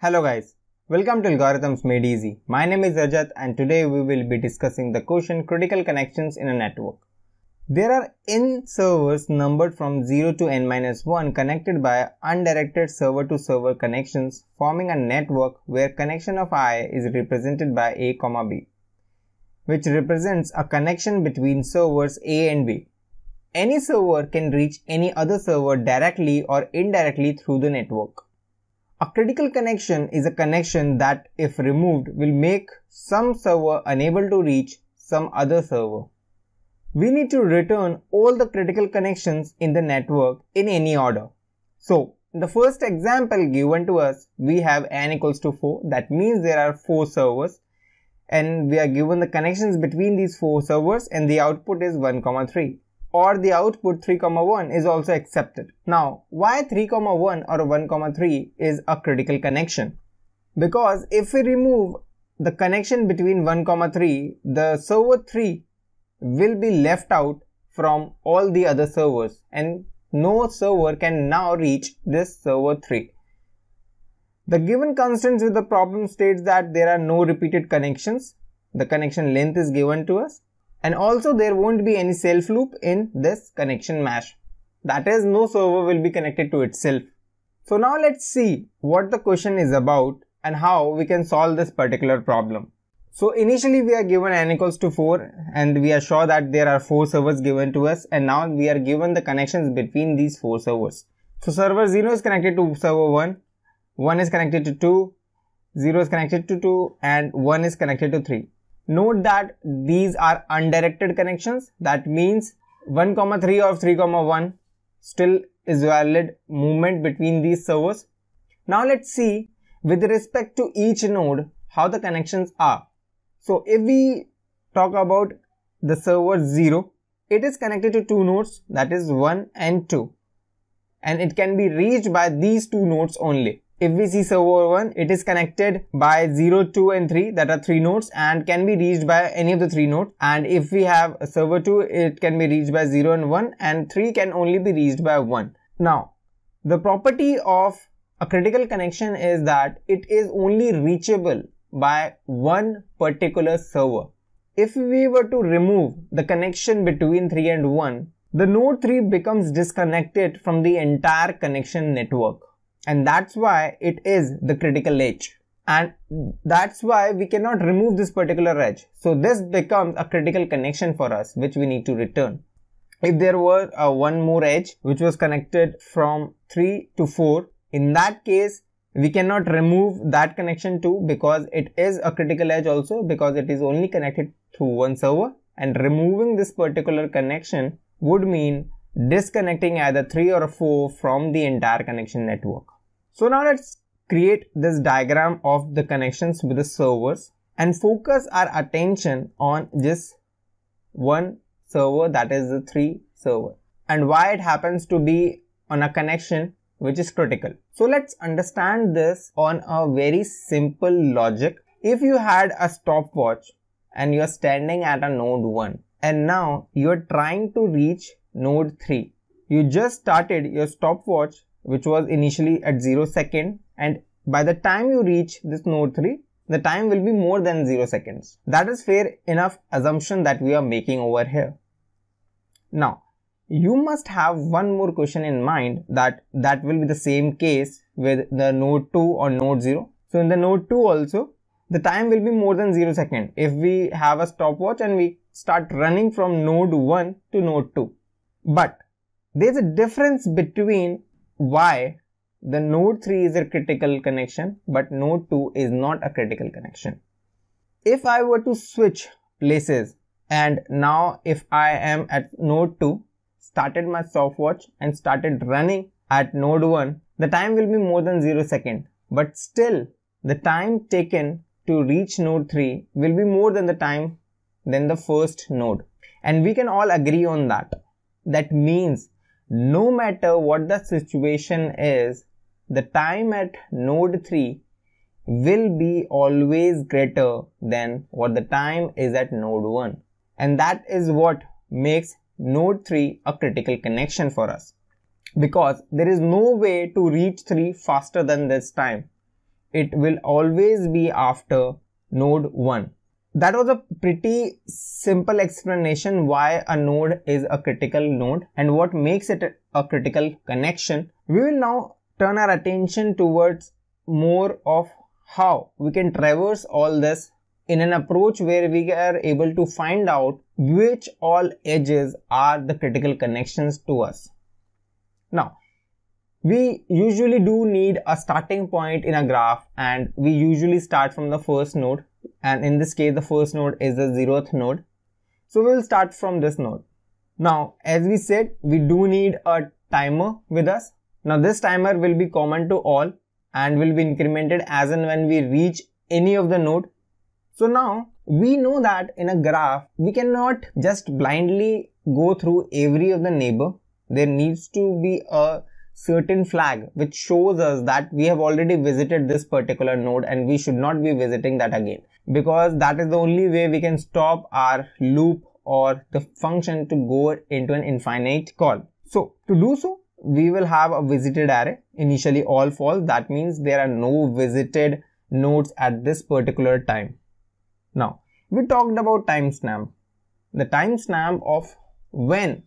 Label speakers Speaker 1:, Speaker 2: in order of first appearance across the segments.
Speaker 1: Hello guys, welcome to Algorithms Made Easy. My name is Rajat and today we will be discussing the quotient critical connections in a network. There are n servers numbered from 0 to n minus 1 connected by undirected server to server connections forming a network where connection of i is represented by a comma b which represents a connection between servers a and b. Any server can reach any other server directly or indirectly through the network. A critical connection is a connection that, if removed, will make some server unable to reach some other server. We need to return all the critical connections in the network in any order. So, in the first example given to us, we have n equals to 4. That means there are 4 servers and we are given the connections between these 4 servers and the output is 1, comma 3 or the output 3 comma 1 is also accepted. Now why 3 comma 1 or 1 comma 3 is a critical connection? Because if we remove the connection between 1 comma 3 the server 3 will be left out from all the other servers and no server can now reach this server 3. The given constants with the problem states that there are no repeated connections. The connection length is given to us and also there won't be any self loop in this connection mesh. That is no server will be connected to itself. So now let's see what the question is about and how we can solve this particular problem. So initially we are given n equals to 4 and we are sure that there are 4 servers given to us and now we are given the connections between these 4 servers. So server 0 is connected to server 1, 1 is connected to 2, 0 is connected to 2 and 1 is connected to 3. Note that these are undirected connections. That means 1 comma 3 or 3 comma 1 still is valid movement between these servers. Now let's see with respect to each node how the connections are. So if we talk about the server 0, it is connected to two nodes that is 1 and 2 and it can be reached by these two nodes only. If we see server 1, it is connected by 0, 2 and 3 that are 3 nodes and can be reached by any of the 3 nodes. And if we have server 2, it can be reached by 0 and 1 and 3 can only be reached by 1. Now, the property of a critical connection is that it is only reachable by one particular server. If we were to remove the connection between 3 and 1, the node 3 becomes disconnected from the entire connection network and that's why it is the critical edge and that's why we cannot remove this particular edge so this becomes a critical connection for us which we need to return if there were a uh, one more edge which was connected from 3 to 4 in that case we cannot remove that connection too because it is a critical edge also because it is only connected through one server and removing this particular connection would mean disconnecting either 3 or 4 from the entire connection network. So now let's create this diagram of the connections with the servers and focus our attention on just one server that is the 3 server and why it happens to be on a connection which is critical. So let's understand this on a very simple logic. If you had a stopwatch and you're standing at a node 1 and now you're trying to reach node 3. You just started your stopwatch which was initially at 0 second and by the time you reach this node 3 the time will be more than 0 seconds. That is fair enough assumption that we are making over here. Now, you must have one more question in mind that that will be the same case with the node 2 or node 0. So in the node 2 also, the time will be more than 0 second if we have a stopwatch and we start running from node 1 to node 2. But there's a difference between why the node 3 is a critical connection but node 2 is not a critical connection. If I were to switch places and now if I am at node 2, started my softwatch and started running at node 1, the time will be more than 0 second but still the time taken to reach node 3 will be more than the time than the first node and we can all agree on that. That means no matter what the situation is, the time at node 3 will be always greater than what the time is at node 1. And that is what makes node 3 a critical connection for us. Because there is no way to reach 3 faster than this time. It will always be after node 1 that was a pretty simple explanation why a node is a critical node and what makes it a critical connection. We will now turn our attention towards more of how we can traverse all this in an approach where we are able to find out which all edges are the critical connections to us. Now, we usually do need a starting point in a graph and we usually start from the first node and in this case the first node is the zeroth node so we will start from this node now as we said we do need a timer with us now this timer will be common to all and will be incremented as and when we reach any of the node so now we know that in a graph we cannot just blindly go through every of the neighbor there needs to be a certain flag which shows us that we have already visited this particular node and we should not be visiting that again because that is the only way we can stop our loop or the function to go into an infinite call. So to do so, we will have a visited array initially all false that means there are no visited nodes at this particular time. Now we talked about timestamp. The timestamp of when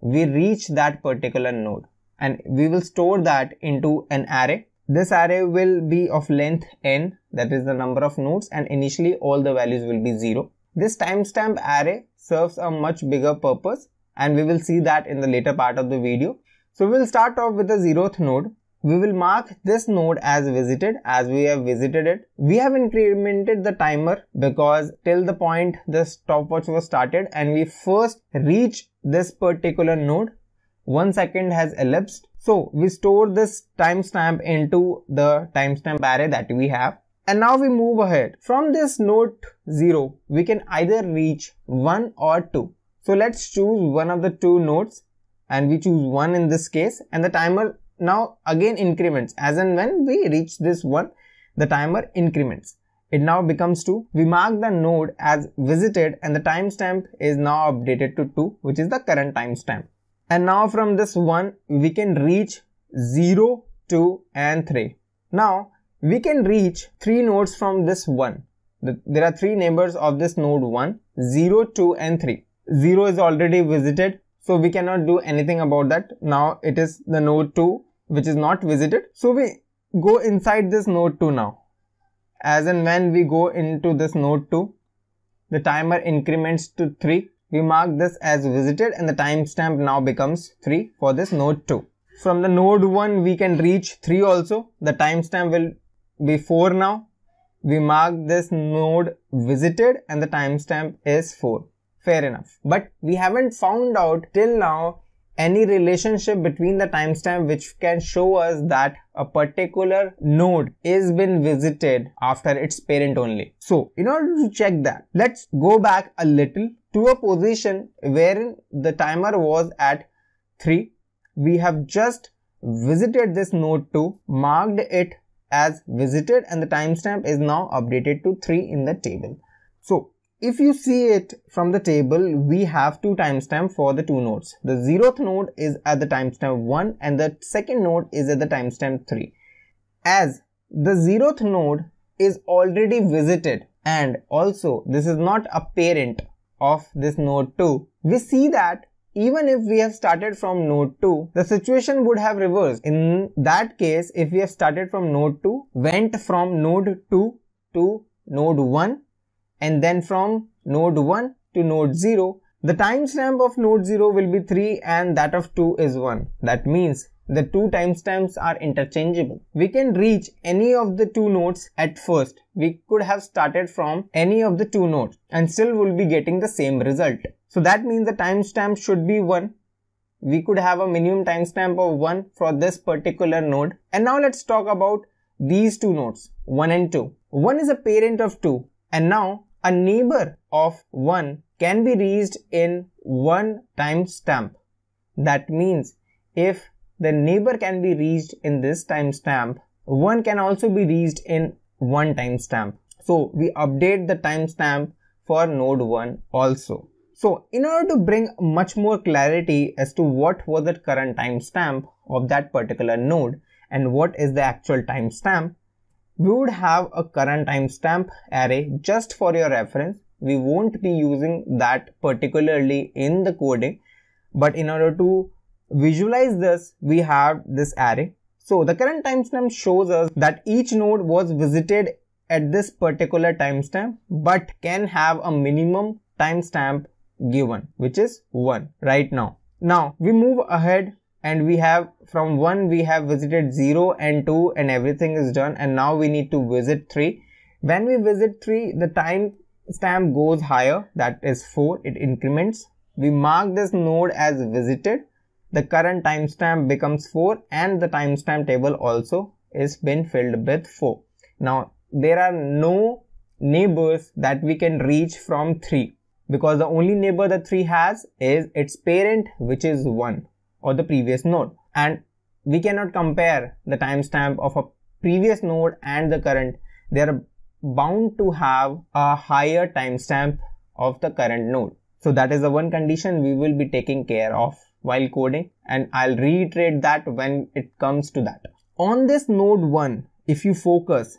Speaker 1: we reach that particular node and we will store that into an array. This array will be of length n, that is the number of nodes and initially all the values will be 0. This timestamp array serves a much bigger purpose and we will see that in the later part of the video. So we'll start off with the 0th node. We will mark this node as visited as we have visited it. We have incremented the timer because till the point the stopwatch was started and we first reach this particular node 1 second has elapsed. So we store this timestamp into the timestamp array that we have. And now we move ahead. From this node 0, we can either reach 1 or 2. So let's choose one of the two nodes and we choose 1 in this case and the timer now again increments as and when we reach this 1 the timer increments. It now becomes 2. We mark the node as visited and the timestamp is now updated to 2 which is the current timestamp and now from this 1 we can reach 0 2 and 3 now we can reach three nodes from this 1 there are three neighbors of this node 1 0 2 and 3 0 is already visited so we cannot do anything about that now it is the node 2 which is not visited so we go inside this node 2 now as and when we go into this node 2 the timer increments to 3 we mark this as visited and the timestamp now becomes 3 for this node 2. From the node 1 we can reach 3 also. The timestamp will be 4 now. We mark this node visited and the timestamp is 4. Fair enough. But we haven't found out till now any relationship between the timestamp which can show us that a particular node is been visited after its parent only. So in order to check that, let's go back a little to a position wherein the timer was at 3. We have just visited this node 2, marked it as visited and the timestamp is now updated to 3 in the table. So if you see it from the table, we have two timestamp for the two nodes. The zeroth node is at the timestamp 1 and the second node is at the timestamp 3. As the zeroth node is already visited and also this is not a parent of this node 2. We see that even if we have started from node 2, the situation would have reversed. In that case, if we have started from node 2, went from node 2 to node 1 and then from node 1 to node 0, the timestamp of node 0 will be 3 and that of 2 is 1. That means the two timestamps are interchangeable. We can reach any of the two nodes at first. We could have started from any of the two nodes, and still will be getting the same result. So that means the timestamp should be 1 we could have a minimum timestamp of 1 for this particular node. And now let's talk about these two nodes, 1 and 2. 1 is a parent of 2 and now a neighbor of 1 can be reached in 1 timestamp. That means if the neighbor can be reached in this timestamp. One can also be reached in one timestamp. So we update the timestamp for node 1 also. So in order to bring much more clarity as to what was the current timestamp of that particular node and what is the actual timestamp, we would have a current timestamp array just for your reference. We won't be using that particularly in the coding, but in order to visualize this, we have this array. So the current timestamp shows us that each node was visited at this particular timestamp but can have a minimum timestamp given which is 1 right now. Now we move ahead and we have from 1 we have visited 0 and 2 and everything is done and now we need to visit 3. When we visit 3 the timestamp goes higher that is 4 it increments. We mark this node as visited the current timestamp becomes 4 and the timestamp table also is been filled with 4. Now there are no neighbors that we can reach from 3 because the only neighbor that 3 has is its parent which is 1 or the previous node and we cannot compare the timestamp of a previous node and the current they are bound to have a higher timestamp of the current node so that is the one condition we will be taking care of while coding and I'll reiterate that when it comes to that. On this node 1, if you focus,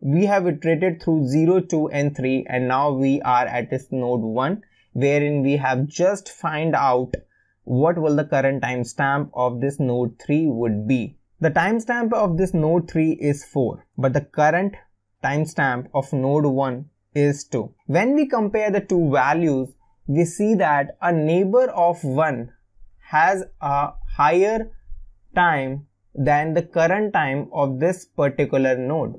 Speaker 1: we have iterated through 0, 2 and 3 and now we are at this node 1 wherein we have just find out what will the current timestamp of this node 3 would be. The timestamp of this node 3 is 4 but the current timestamp of node 1 is 2. When we compare the two values, we see that a neighbor of 1 has a higher time than the current time of this particular node,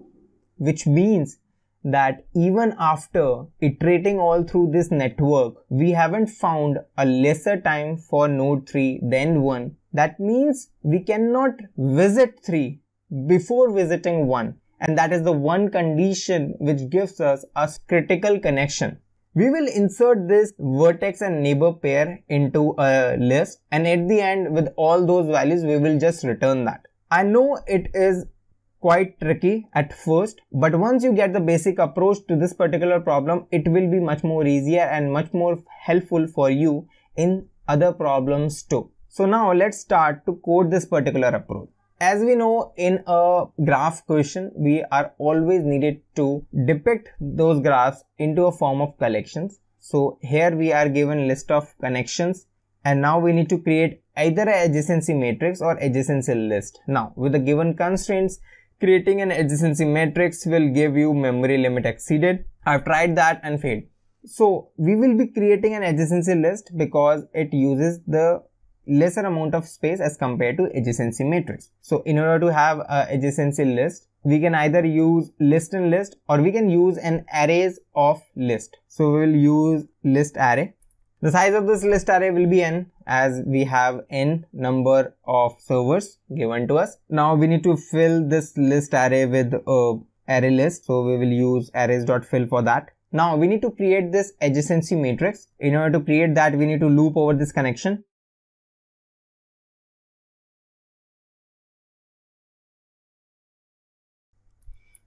Speaker 1: which means that even after iterating all through this network, we haven't found a lesser time for node 3 than 1. That means we cannot visit 3 before visiting 1 and that is the one condition which gives us a critical connection. We will insert this vertex and neighbor pair into a list and at the end with all those values we will just return that. I know it is quite tricky at first but once you get the basic approach to this particular problem it will be much more easier and much more helpful for you in other problems too. So now let's start to code this particular approach. As we know in a graph question, we are always needed to depict those graphs into a form of collections. So here we are given list of connections and now we need to create either an adjacency matrix or adjacency list. Now with the given constraints, creating an adjacency matrix will give you memory limit exceeded. I've tried that and failed. So we will be creating an adjacency list because it uses the lesser amount of space as compared to adjacency matrix. So in order to have a adjacency list, we can either use list and list or we can use an arrays of list. So we will use list array. The size of this list array will be n as we have n number of servers given to us. Now we need to fill this list array with a array list. So we will use arrays.fill for that. Now we need to create this adjacency matrix. In order to create that, we need to loop over this connection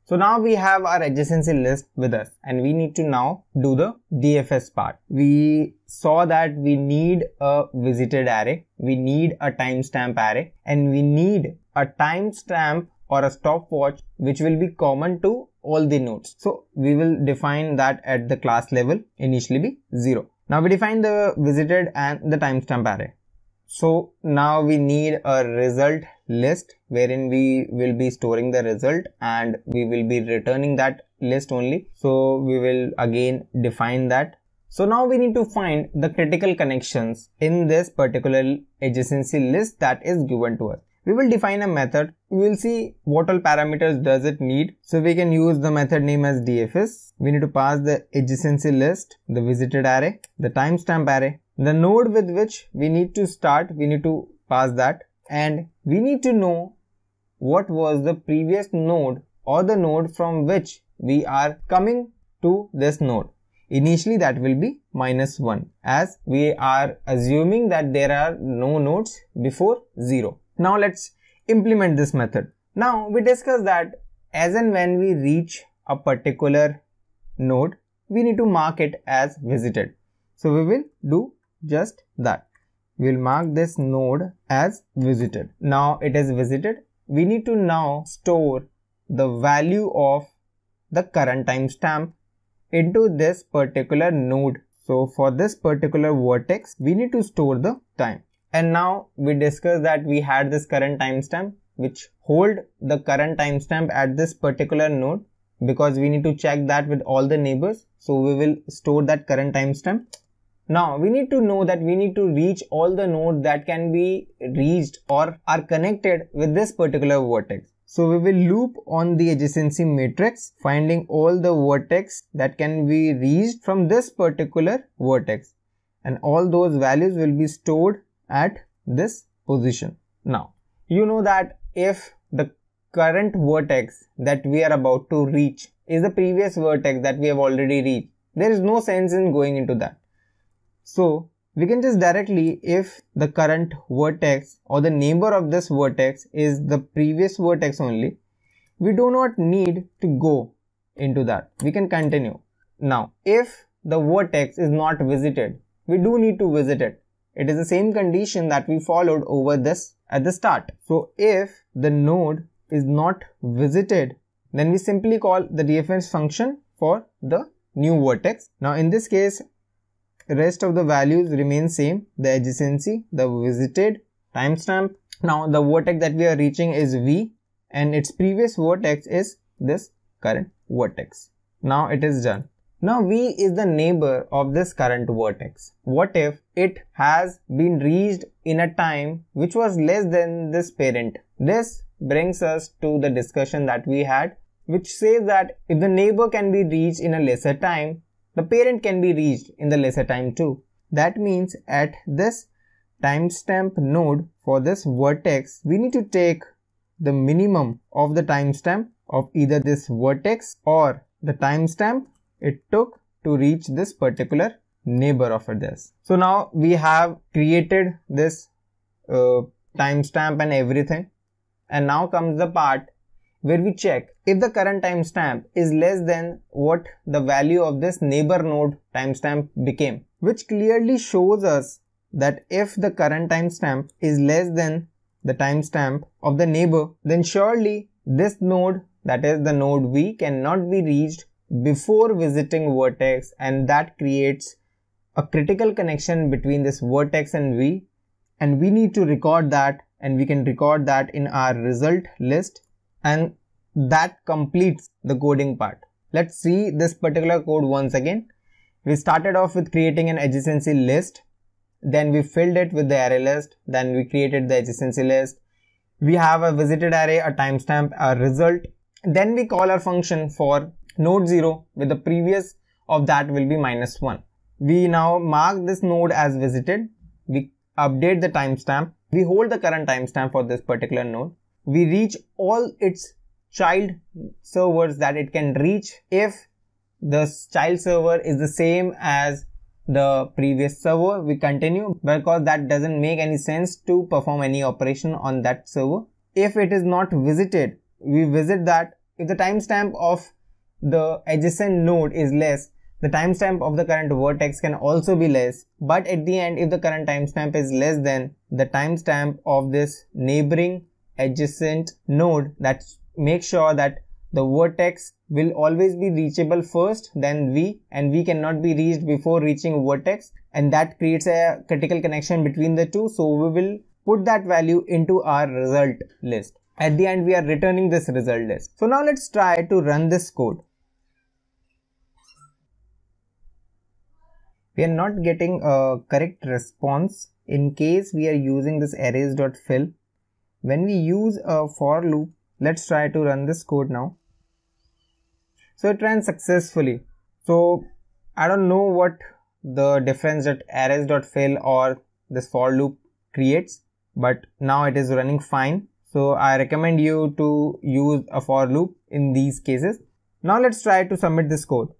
Speaker 1: So now we have our adjacency list with us and we need to now do the DFS part. We saw that we need a visited array, we need a timestamp array and we need a timestamp or a stopwatch which will be common to all the nodes. So we will define that at the class level initially be 0. Now we define the visited and the timestamp array. So now we need a result list wherein we will be storing the result and we will be returning that list only so we will again define that so now we need to find the critical connections in this particular adjacency list that is given to us we will define a method we will see what all parameters does it need so we can use the method name as dfs we need to pass the adjacency list the visited array the timestamp array the node with which we need to start we need to pass that and we need to know what was the previous node or the node from which we are coming to this node. Initially that will be minus 1 as we are assuming that there are no nodes before 0. Now let's implement this method. Now we discuss that as and when we reach a particular node we need to mark it as visited. So we will do just that we'll mark this node as visited now it is visited we need to now store the value of the current timestamp into this particular node so for this particular vertex we need to store the time and now we discuss that we had this current timestamp which hold the current timestamp at this particular node because we need to check that with all the neighbors so we will store that current timestamp now we need to know that we need to reach all the nodes that can be reached or are connected with this particular vertex. So we will loop on the adjacency matrix finding all the vertex that can be reached from this particular vertex and all those values will be stored at this position. Now you know that if the current vertex that we are about to reach is the previous vertex that we have already reached there is no sense in going into that so we can just directly if the current vertex or the neighbor of this vertex is the previous vertex only, we do not need to go into that. We can continue. Now if the vertex is not visited, we do need to visit it. It is the same condition that we followed over this at the start. So if the node is not visited, then we simply call the dfs function for the new vertex. Now in this case, rest of the values remain same the adjacency the visited timestamp now the vertex that we are reaching is v and its previous vertex is this current vertex now it is done now v is the neighbor of this current vertex what if it has been reached in a time which was less than this parent this brings us to the discussion that we had which says that if the neighbor can be reached in a lesser time the parent can be reached in the lesser time too. That means at this timestamp node for this vertex, we need to take the minimum of the timestamp of either this vertex or the timestamp it took to reach this particular neighbor of this. So now we have created this uh, timestamp and everything and now comes the part where we check if the current timestamp is less than what the value of this neighbor node timestamp became, which clearly shows us that if the current timestamp is less than the timestamp of the neighbor, then surely this node, that is the node v, cannot be reached before visiting vertex and that creates a critical connection between this vertex and v and we need to record that and we can record that in our result list and that completes the coding part. Let's see this particular code once again. We started off with creating an adjacency list. Then we filled it with the array list. Then we created the adjacency list. We have a visited array, a timestamp, a result. Then we call our function for node 0 with the previous of that will be minus 1. We now mark this node as visited. We update the timestamp. We hold the current timestamp for this particular node. We reach all its child servers that it can reach if the child server is the same as the previous server we continue because that doesn't make any sense to perform any operation on that server if it is not visited we visit that if the timestamp of the adjacent node is less the timestamp of the current vertex can also be less but at the end if the current timestamp is less than the timestamp of this neighboring adjacent node that's make sure that the vertex will always be reachable first then V and V cannot be reached before reaching vertex and that creates a critical connection between the two so we will put that value into our result list. At the end we are returning this result list. So now let's try to run this code. We are not getting a correct response in case we are using this arrays.fill. When we use a for loop let's try to run this code now so it ran successfully so i don't know what the difference that fail or this for loop creates but now it is running fine so i recommend you to use a for loop in these cases now let's try to submit this code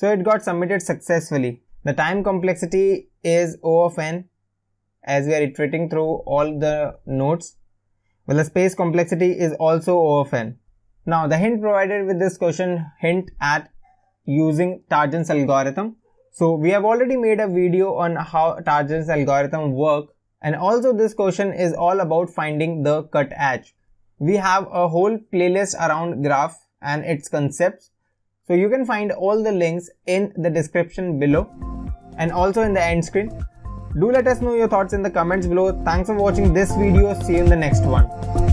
Speaker 1: so it got submitted successfully the time complexity is o of n as we are iterating through all the nodes well, the space complexity is also of n. Now, the hint provided with this question hint at using Tarjan's algorithm. So, we have already made a video on how Tarjan's algorithm work and also this question is all about finding the cut edge. We have a whole playlist around graph and its concepts. So you can find all the links in the description below and also in the end screen. Do let us know your thoughts in the comments below. Thanks for watching this video. See you in the next one.